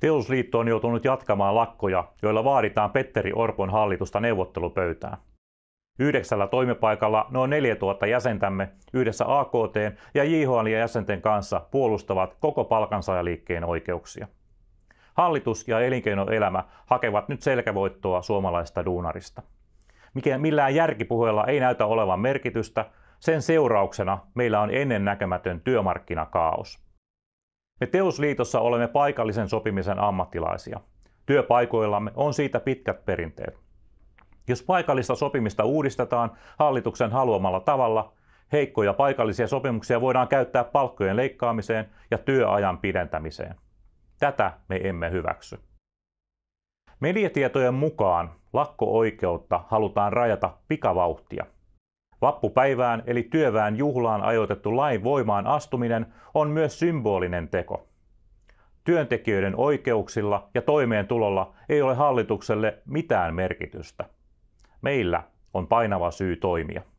Teollisuusliitto on joutunut jatkamaan lakkoja, joilla vaaditaan Petteri Orpon hallitusta neuvottelupöytään. Yhdeksällä toimipaikalla noin 4000 jäsentämme yhdessä AKT ja JHL ja jäsenten kanssa puolustavat koko palkansaajaliikkeen oikeuksia. Hallitus ja elinkeinoelämä hakevat nyt selkävoittoa suomalaista duunarista. Mikä millään järkipuheella ei näytä olevan merkitystä, sen seurauksena meillä on ennen näkemätön työmarkkinakaos. Me Teosliitossa olemme paikallisen sopimisen ammattilaisia. Työpaikoillamme on siitä pitkät perinteet. Jos paikallista sopimista uudistetaan hallituksen haluamalla tavalla, heikkoja paikallisia sopimuksia voidaan käyttää palkkojen leikkaamiseen ja työajan pidentämiseen. Tätä me emme hyväksy. Mediatietojen mukaan lakko-oikeutta halutaan rajata pikavauhtia – Vappupäivään eli työväen juhlaan ajoitettu lain voimaan astuminen on myös symbolinen teko. Työntekijöiden oikeuksilla ja toimeentulolla ei ole hallitukselle mitään merkitystä. Meillä on painava syy toimia.